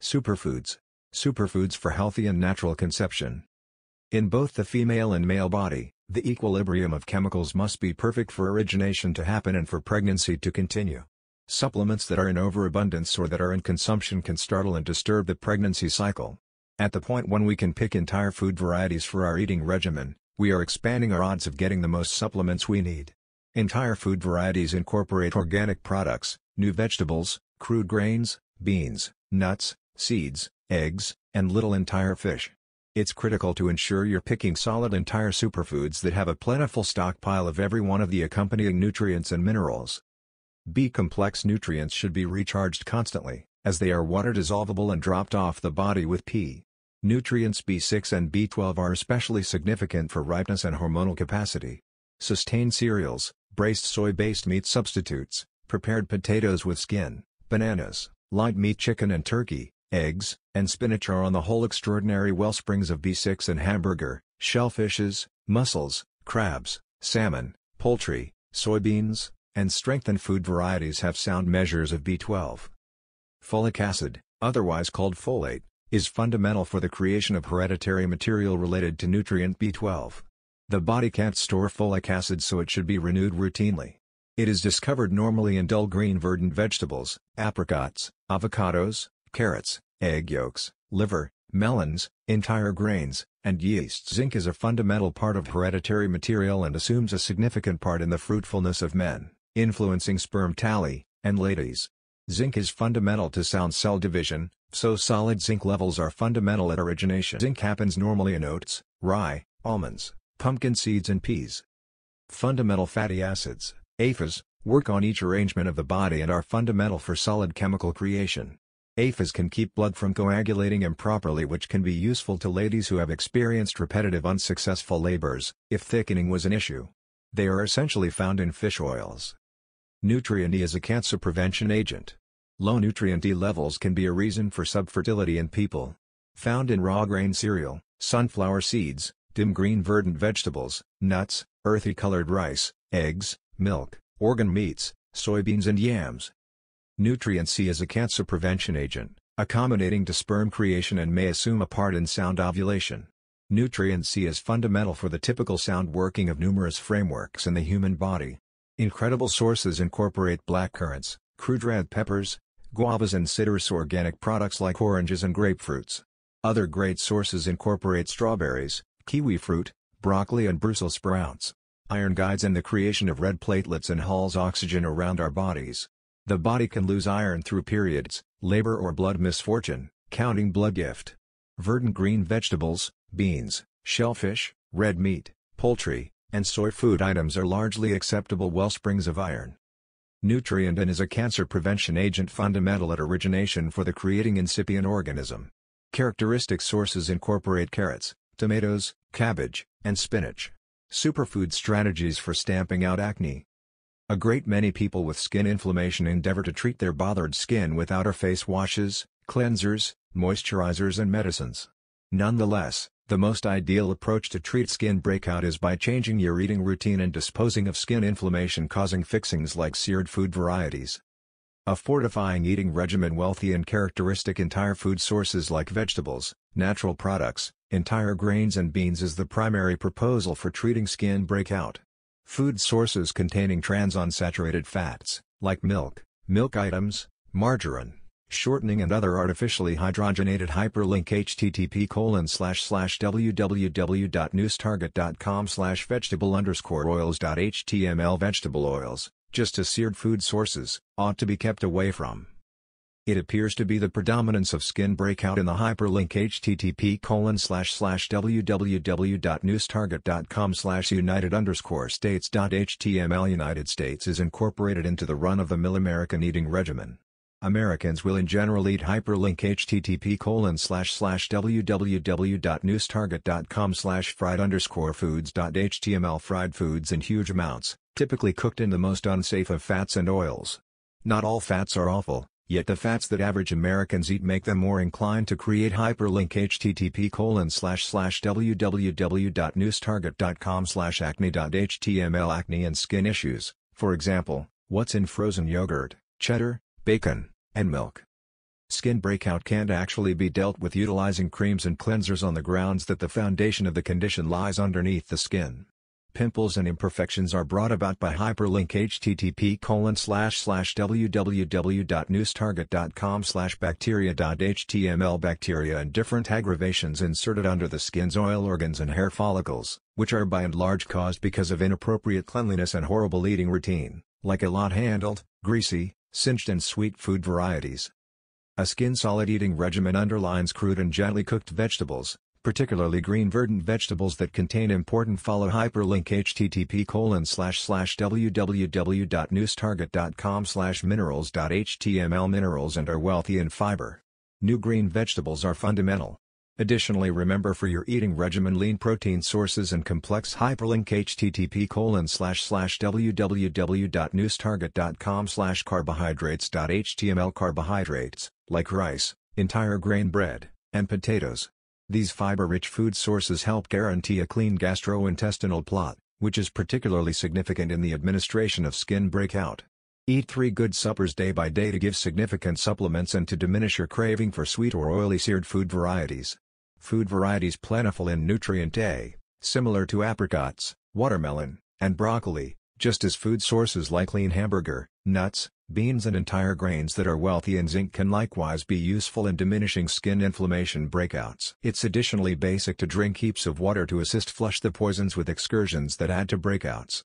Superfoods. Superfoods for healthy and natural conception. In both the female and male body, the equilibrium of chemicals must be perfect for origination to happen and for pregnancy to continue. Supplements that are in overabundance or that are in consumption can startle and disturb the pregnancy cycle. At the point when we can pick entire food varieties for our eating regimen, we are expanding our odds of getting the most supplements we need. Entire food varieties incorporate organic products, new vegetables, crude grains, beans, nuts, seeds, eggs, and little entire fish. It's critical to ensure you're picking solid entire superfoods that have a plentiful stockpile of every one of the accompanying nutrients and minerals. B-complex nutrients should be recharged constantly, as they are water-dissolvable and dropped off the body with P. Nutrients B6 and B12 are especially significant for ripeness and hormonal capacity. Sustained cereals, braced soy-based meat substitutes, prepared potatoes with skin, bananas, light meat chicken and turkey, eggs, and spinach are on the whole extraordinary wellsprings of B6 and hamburger, shellfishes, mussels, crabs, salmon, poultry, soybeans, and strengthened food varieties have sound measures of B12. Folic acid, otherwise called folate, is fundamental for the creation of hereditary material related to nutrient B12. The body can't store folic acid so it should be renewed routinely. It is discovered normally in dull green verdant vegetables, apricots, avocados, carrots, egg yolks, liver, melons, entire grains, and yeast. Zinc is a fundamental part of hereditary material and assumes a significant part in the fruitfulness of men, influencing sperm tally, and ladies. Zinc is fundamental to sound cell division, so solid zinc levels are fundamental at origination. Zinc happens normally in oats, rye, almonds, pumpkin seeds and peas. Fundamental fatty acids, APHAs, work on each arrangement of the body and are fundamental for solid chemical creation. AFAs can keep blood from coagulating improperly which can be useful to ladies who have experienced repetitive unsuccessful labors, if thickening was an issue. They are essentially found in fish oils. Nutrient E is a cancer prevention agent. Low nutrient E levels can be a reason for subfertility in people. Found in raw grain cereal, sunflower seeds, dim green verdant vegetables, nuts, earthy colored rice, eggs, milk, organ meats, soybeans and yams. Nutrient C is a cancer prevention agent, accommodating to sperm creation and may assume a part in sound ovulation. Nutrient C is fundamental for the typical sound working of numerous frameworks in the human body. Incredible sources incorporate black currants, crude red peppers, guavas and citrus organic products like oranges and grapefruits. Other great sources incorporate strawberries, kiwi fruit, broccoli and Brussels sprouts. Iron guides in the creation of red platelets and hauls oxygen around our bodies. The body can lose iron through periods, labor or blood misfortune, counting blood gift. Verdant green vegetables, beans, shellfish, red meat, poultry, and soy food items are largely acceptable wellsprings of iron. Nutrient and is a cancer prevention agent fundamental at origination for the creating incipient organism. Characteristic sources incorporate carrots, tomatoes, cabbage, and spinach. Superfood strategies for stamping out acne, a great many people with skin inflammation endeavor to treat their bothered skin with outer face washes, cleansers, moisturizers and medicines. Nonetheless, the most ideal approach to treat skin breakout is by changing your eating routine and disposing of skin inflammation-causing fixings like seared food varieties. A fortifying eating regimen wealthy in characteristic entire food sources like vegetables, natural products, entire grains and beans is the primary proposal for treating skin breakout. Food sources containing trans unsaturated fats, like milk, milk items, margarine, shortening and other artificially hydrogenated hyperlink http colon slash slash www.newstarget.com slash vegetable underscore oils.html vegetable oils, just as seared food sources, ought to be kept away from. It appears to be the predominance of skin breakout in the hyperlink http www.newstarget.com united .html United States is incorporated into the run-of-the-mill American eating regimen. Americans will in general eat hyperlink http www.newstarget.com fried foods.html fried foods in huge amounts, typically cooked in the most unsafe of fats and oils. Not all fats are awful, Yet the fats that average Americans eat make them more inclined to create hyperlink http www.newstarget.com acne.html Acne and skin issues, for example, what's in frozen yogurt, cheddar, bacon, and milk. Skin breakout can't actually be dealt with utilizing creams and cleansers on the grounds that the foundation of the condition lies underneath the skin. Pimples and imperfections are brought about by hyperlink http www.newstarget.com bacteria.html bacteria and different aggravations inserted under the skin's oil organs and hair follicles, which are by and large caused because of inappropriate cleanliness and horrible eating routine, like a lot handled, greasy, cinched and sweet food varieties. A skin-solid eating regimen underlines crude and gently cooked vegetables, particularly green verdant vegetables that contain important follow hyperlink http www.newstarget.com minerals.html Minerals and are wealthy in fiber. New green vegetables are fundamental. Additionally remember for your eating regimen lean protein sources and complex hyperlink http www.newstarget.com carbohydrates.html Carbohydrates, like rice, entire grain bread, and potatoes, these fiber-rich food sources help guarantee a clean gastrointestinal plot, which is particularly significant in the administration of skin breakout. Eat three good suppers day by day to give significant supplements and to diminish your craving for sweet or oily seared food varieties. Food varieties plentiful in nutrient A, similar to apricots, watermelon, and broccoli, just as food sources like lean hamburger, nuts, beans and entire grains that are wealthy in zinc can likewise be useful in diminishing skin inflammation breakouts. It's additionally basic to drink heaps of water to assist flush the poisons with excursions that add to breakouts.